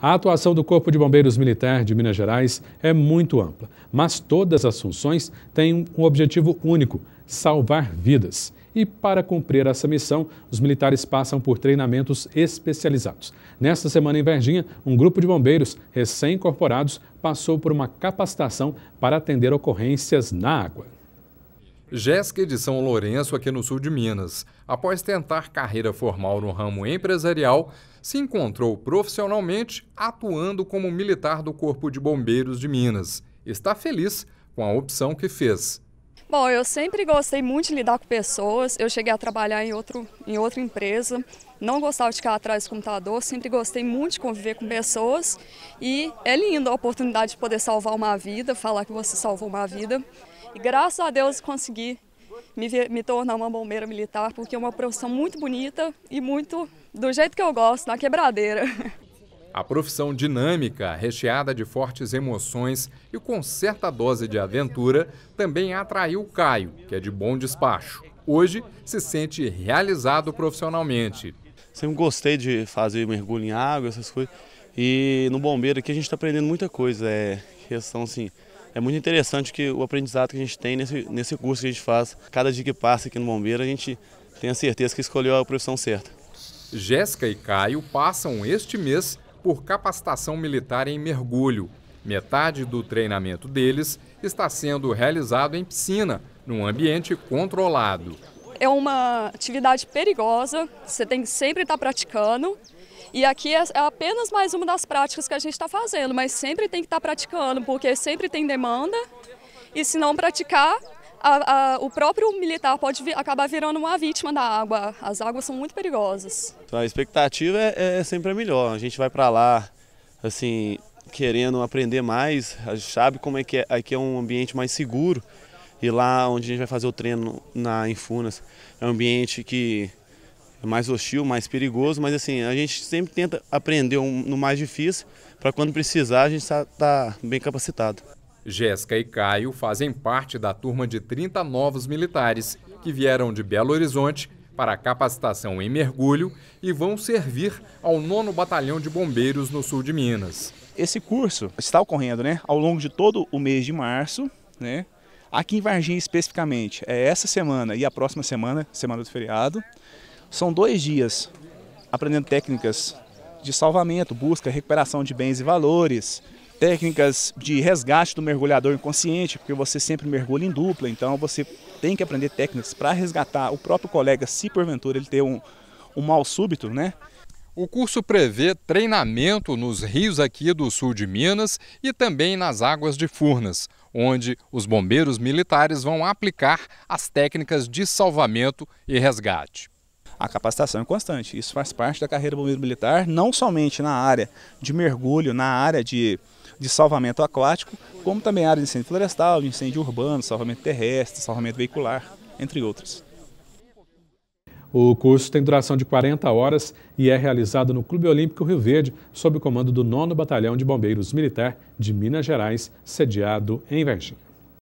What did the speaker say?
A atuação do Corpo de Bombeiros Militar de Minas Gerais é muito ampla, mas todas as funções têm um objetivo único: salvar vidas. E para cumprir essa missão, os militares passam por treinamentos especializados. Nesta semana em Verdinha, um grupo de bombeiros recém-incorporados passou por uma capacitação para atender ocorrências na água. Jéssica de São Lourenço, aqui no sul de Minas, após tentar carreira formal no ramo empresarial, se encontrou profissionalmente atuando como militar do Corpo de Bombeiros de Minas. Está feliz com a opção que fez. Bom, eu sempre gostei muito de lidar com pessoas. Eu cheguei a trabalhar em, outro, em outra empresa. Não gostava de ficar atrás do computador. Sempre gostei muito de conviver com pessoas. E é lindo a oportunidade de poder salvar uma vida, falar que você salvou uma vida. E graças a Deus consegui me, me tornar uma bombeira militar, porque é uma profissão muito bonita e muito do jeito que eu gosto, na quebradeira. A profissão dinâmica, recheada de fortes emoções e com certa dose de aventura, também atraiu Caio, que é de bom despacho. Hoje se sente realizado profissionalmente. Sempre gostei de fazer mergulho em água, essas coisas. E no bombeiro aqui a gente está aprendendo muita coisa. É questão assim, é muito interessante que o aprendizado que a gente tem nesse, nesse curso que a gente faz. Cada dia que passa aqui no Bombeiro, a gente tem a certeza que escolheu a profissão certa. Jéssica e Caio passam este mês por capacitação militar em mergulho. Metade do treinamento deles está sendo realizado em piscina, num ambiente controlado é uma atividade perigosa, você tem que sempre estar tá praticando. E aqui é, é apenas mais uma das práticas que a gente está fazendo, mas sempre tem que estar tá praticando, porque sempre tem demanda. E se não praticar, a, a, o próprio militar pode acabar virando uma vítima da água. As águas são muito perigosas. Então, a expectativa é, é, é sempre a melhor. A gente vai para lá, assim, querendo aprender mais. A gente sabe como é que é, aqui é um ambiente mais seguro. E lá onde a gente vai fazer o treino na Infunas é um ambiente que é mais hostil, mais perigoso, mas assim, a gente sempre tenta aprender um, no mais difícil para quando precisar a gente estar tá, tá bem capacitado. Jéssica e Caio fazem parte da turma de 30 novos militares que vieram de Belo Horizonte para capacitação em mergulho e vão servir ao 9 Batalhão de Bombeiros no sul de Minas. Esse curso está ocorrendo né, ao longo de todo o mês de março, né, Aqui em Varginha especificamente, é essa semana e a próxima semana, semana do feriado, são dois dias aprendendo técnicas de salvamento, busca, recuperação de bens e valores, técnicas de resgate do mergulhador inconsciente, porque você sempre mergulha em dupla, então você tem que aprender técnicas para resgatar o próprio colega, se porventura ele ter um, um mal súbito, né? O curso prevê treinamento nos rios aqui do sul de Minas e também nas águas de Furnas, onde os bombeiros militares vão aplicar as técnicas de salvamento e resgate. A capacitação é constante, isso faz parte da carreira bombeiro militar, não somente na área de mergulho, na área de, de salvamento aquático, como também a área de incêndio florestal, incêndio urbano, salvamento terrestre, salvamento veicular, entre outros. O curso tem duração de 40 horas e é realizado no Clube Olímpico Rio Verde, sob o comando do 9 Batalhão de Bombeiros Militar de Minas Gerais, sediado em Varginha.